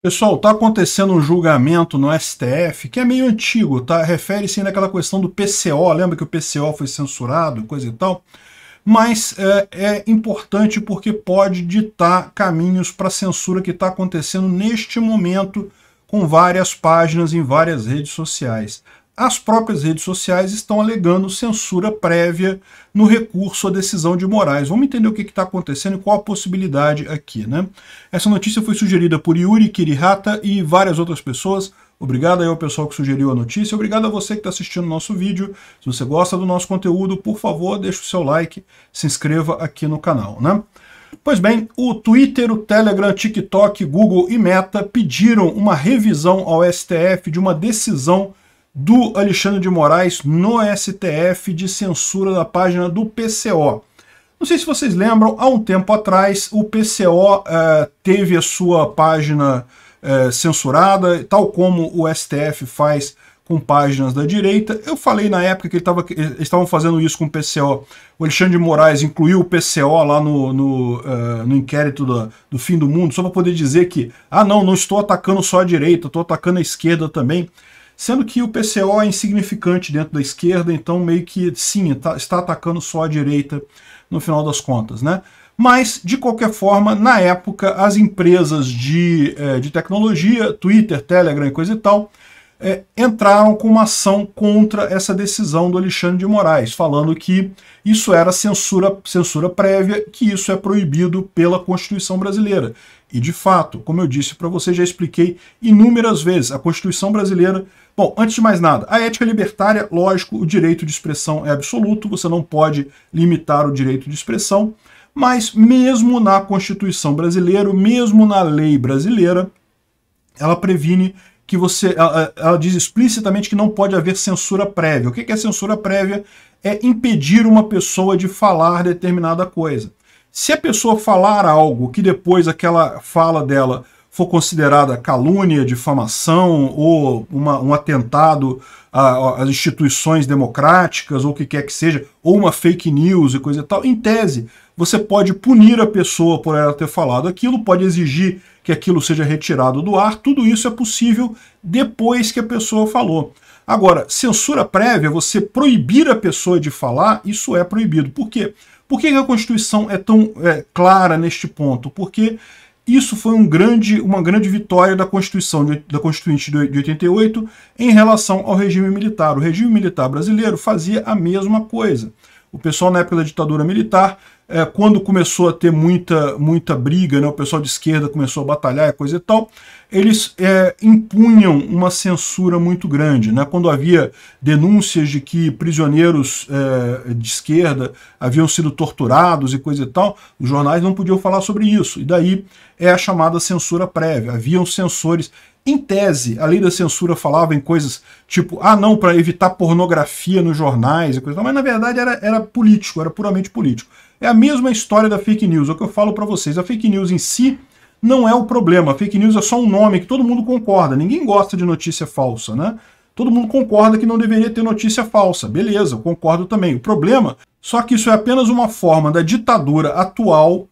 Pessoal, está acontecendo um julgamento no STF que é meio antigo, tá? Refere-se naquela questão do PCO, lembra que o PCO foi censurado, coisa e tal? Mas é, é importante porque pode ditar caminhos para a censura que está acontecendo neste momento com várias páginas em várias redes sociais as próprias redes sociais estão alegando censura prévia no recurso à decisão de Moraes. Vamos entender o que está acontecendo e qual a possibilidade aqui. Né? Essa notícia foi sugerida por Yuri Kirihata e várias outras pessoas. Obrigado aí ao pessoal que sugeriu a notícia, obrigado a você que está assistindo o nosso vídeo. Se você gosta do nosso conteúdo, por favor, deixe o seu like, se inscreva aqui no canal, né? Pois bem, o Twitter, o Telegram, TikTok, Google e Meta pediram uma revisão ao STF de uma decisão do Alexandre de Moraes no STF de censura da página do PCO. Não sei se vocês lembram, há um tempo atrás o PCO eh, teve a sua página eh, censurada, tal como o STF faz com páginas da direita. Eu falei na época que ele tava, eles eh, estavam fazendo isso com o PCO. O Alexandre de Moraes incluiu o PCO lá no, no, uh, no inquérito do, do, fim do mundo, só para poder dizer que, ah não, não estou atacando só a direita, estou atacando a esquerda também sendo que o PCO é insignificante dentro da esquerda, então meio que sim, tá, está atacando só a direita no final das contas, né? Mas, de qualquer forma, na época, as empresas de, eh, de tecnologia, Twitter, Telegram e coisa e tal, é, entraram com uma ação contra essa decisão do Alexandre de Moraes, falando que isso era censura, censura prévia, que isso é proibido pela Constituição brasileira. E de fato, como eu disse para você, já expliquei inúmeras vezes, a Constituição brasileira. Bom, antes de mais nada, a ética libertária, lógico, o direito de expressão é absoluto, você não pode limitar o direito de expressão, mas mesmo na Constituição brasileira, mesmo na lei brasileira, ela previne que você. Ela, ela, diz explicitamente que não pode haver censura prévia. O que é censura prévia? É impedir uma pessoa de falar determinada coisa. Se a pessoa falar algo que depois aquela fala dela for considerada calúnia, difamação ou uma, um atentado às instituições democráticas ou o que quer que seja, ou uma fake news e coisa e tal, em tese, você pode punir a pessoa por ela ter falado aquilo, pode exigir que aquilo seja retirado do ar, tudo isso é possível depois que a pessoa falou. Agora, censura prévia, você proibir a pessoa de falar, isso é proibido. Por quê? Por que a Constituição é tão é, clara neste ponto? Porque isso foi um grande, uma grande vitória da Constituição de, da Constituinte de 88 em relação ao regime militar. O regime militar brasileiro fazia a mesma coisa. O pessoal na época da ditadura militar é, quando começou a ter muita, muita briga, né, o pessoal de esquerda começou a batalhar, coisa e tal, eles é, impunham uma censura muito grande. Né? Quando havia denúncias de que prisioneiros é, de esquerda haviam sido torturados e coisa e tal, os jornais não podiam falar sobre isso. E daí é a chamada censura prévia. Haviam censores. Em tese, a lei da censura falava em coisas tipo, ah, não, para evitar pornografia nos jornais e coisa e tal, mas na verdade era, era político, era puramente político. É a mesma história da fake news, é o que eu falo para vocês. A fake news em si não é o problema. A fake news é só um nome que todo mundo concorda. Ninguém gosta de notícia falsa, né? Todo mundo concorda que não deveria ter notícia falsa. Beleza, eu concordo também. O problema, só que isso é apenas uma forma da ditadura atual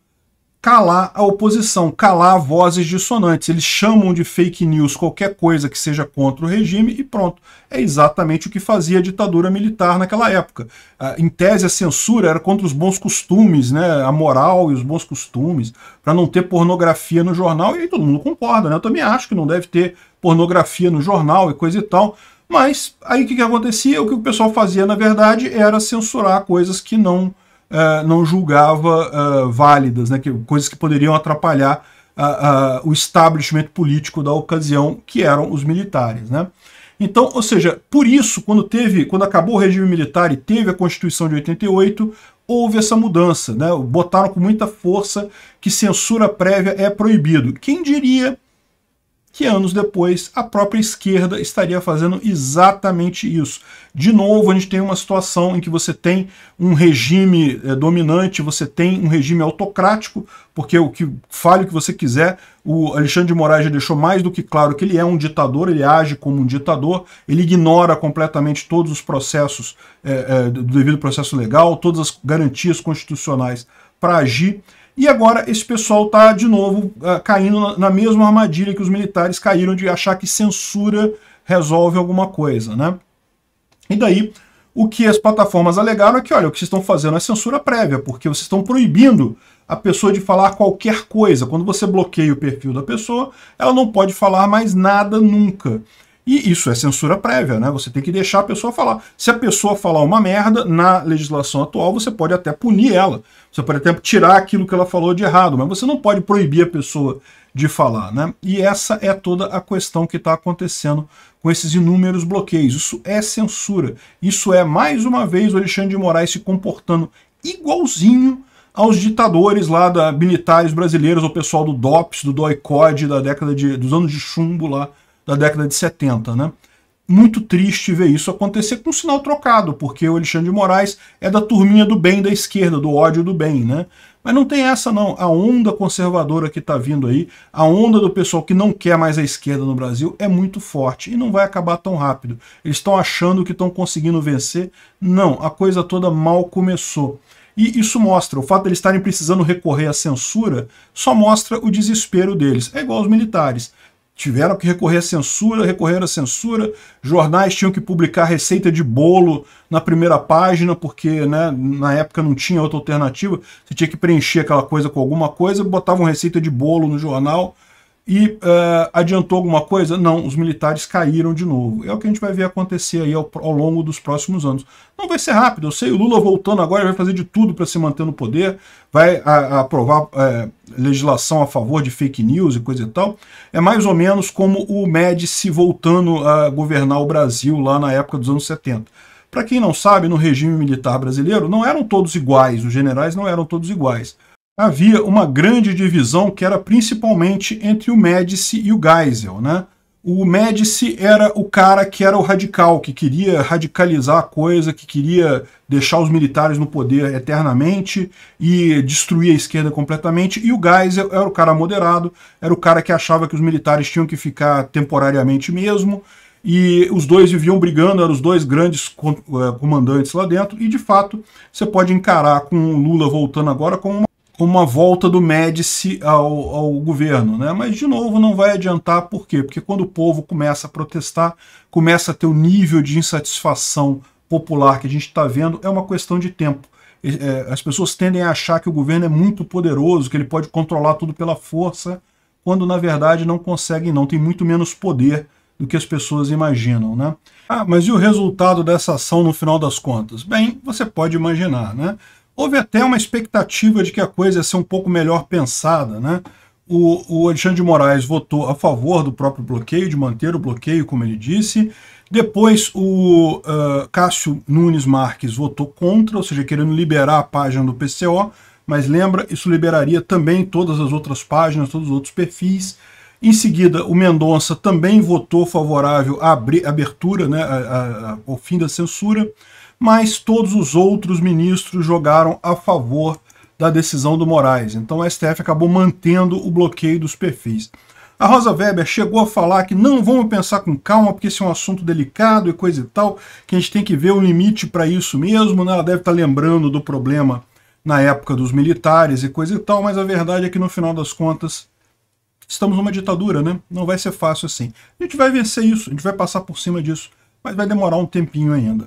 calar a oposição, calar vozes dissonantes. Eles chamam de fake news qualquer coisa que seja contra o regime e pronto. É exatamente o que fazia a ditadura militar naquela época. Ah, em tese, a censura era contra os bons costumes, né? a moral e os bons costumes, para não ter pornografia no jornal, e aí todo mundo concorda, né? Eu também acho que não deve ter pornografia no jornal e coisa e tal. Mas aí o que, que acontecia? O que o pessoal fazia, na verdade, era censurar coisas que não uh, não julgava uh, válidas, né, que, coisas que poderiam atrapalhar eh, o establishment político da ocasião, que eram os militares. Né? Então, ou seja, por isso, quando teve, quando acabou o regime militar e teve a Constituição de 88, houve essa mudança, né? Botaram com muita força que censura prévia é proibido. Quem diria que anos depois a própria esquerda estaria fazendo exatamente isso. De novo, a gente tem uma situação em que você tem um regime é, dominante, você tem um regime autocrático, porque o que fale o que você quiser, o Alexandre de Moraes já deixou mais do que claro que ele é um ditador, ele age como um ditador, ele ignora completamente todos os processos é, é, do devido processo legal, todas as garantias constitucionais para agir. E agora esse pessoal está de novo uh, caindo na, na, mesma armadilha que os militares caíram de achar que censura resolve alguma coisa, né? E daí o que as plataformas alegaram é que, olha, o que vocês estão fazendo é censura prévia, porque vocês estão proibindo a pessoa de falar qualquer coisa. Quando você bloqueia o perfil da pessoa, ela não pode falar mais nada nunca. E isso é censura prévia, né? Você tem que deixar a pessoa falar. Se a pessoa falar uma merda, na legislação atual, você pode até punir ela. Você pode até tirar aquilo que ela falou de errado, mas você não pode proibir a pessoa de falar, né? E essa é toda a questão que está acontecendo com esses inúmeros bloqueios. Isso é censura. Isso é, mais uma vez, o Alexandre de Moraes se comportando igualzinho aos ditadores lá, da, militares brasileiros, o pessoal do DOPS, do DOICOD, da década de, dos anos de chumbo lá, da década de 70, né? Muito triste ver isso acontecer com um sinal trocado, porque o Alexandre de Moraes é da turminha do bem da esquerda, do ódio do bem, né? Mas não tem essa não, a onda conservadora que está vindo aí, a onda do pessoal que não quer mais a esquerda no Brasil é muito forte e não vai acabar tão rápido. Eles estão achando que estão conseguindo vencer, não, a coisa toda mal começou. E isso mostra, o fato de eles estarem precisando recorrer à censura, só mostra o desespero deles. É igual aos militares tiveram que recorrer à censura, recorreram à censura, jornais tinham que publicar receita de bolo na primeira página, porque né, na época não tinha outra alternativa, você tinha que preencher aquela coisa com alguma coisa, botavam receita de bolo no jornal, e uh, adiantou alguma coisa? Não, os militares caíram de novo. É o que a gente vai ver acontecer aí ao, ao longo dos próximos anos. Não vai ser rápido, eu sei, o Lula voltando agora vai fazer de tudo para se manter no poder, vai a, a aprovar é, legislação a favor de fake news e coisa e tal. É mais ou menos como o Médici voltando a governar o Brasil lá na época dos anos 70. Para quem não sabe, no regime militar brasileiro não eram todos iguais, os generais não eram todos iguais havia uma grande divisão que era principalmente entre o Médici e o Geisel. Né? O Médici era o cara que era o radical, que queria radicalizar a coisa, que queria deixar os militares no poder eternamente e destruir a esquerda completamente. E o Geisel era o cara moderado, era o cara que achava que os militares tinham que ficar temporariamente mesmo. E os dois viviam brigando, eram os dois grandes eh, comandantes lá dentro. E de fato, você pode encarar com o Lula voltando agora como uma como uma volta do Médici ao, ao governo. Né? Mas, de novo, não vai adiantar, por quê? Porque quando o povo começa a protestar, começa a ter o nível de insatisfação popular que a gente está vendo, é uma questão de tempo. É, as pessoas tendem a achar que o governo é muito poderoso, que ele pode controlar tudo pela força, quando na verdade não conseguem não, tem muito menos poder do que as pessoas imaginam, né? Ah, mas e o resultado dessa ação no final das contas? Bem, você pode imaginar, né? Houve até uma expectativa de que a coisa ia ser um pouco melhor pensada, né? O, o Alexandre de Moraes votou a favor do próprio bloqueio, de manter o bloqueio, como ele disse. Depois, o uh, Cássio Nunes Marques votou contra, ou seja, querendo liberar a página do PCO, mas lembra, isso liberaria também todas as outras páginas, todos os outros perfis. Em seguida, o Mendonça também votou favorável à abertura, né, ao fim da censura mas todos os outros ministros jogaram a favor da decisão do Moraes. Então a STF acabou mantendo o bloqueio dos perfis. A Rosa Weber chegou a falar que não vamos pensar com calma, porque esse é um assunto delicado e coisa e tal, que a gente tem que ver o limite para isso mesmo. Né? Ela deve estar tá lembrando do problema na época dos militares e coisa e tal, mas a verdade é que no final das contas estamos numa ditadura, né? Não vai ser fácil assim. A gente vai vencer isso, a gente vai passar por cima disso, mas vai demorar um tempinho ainda.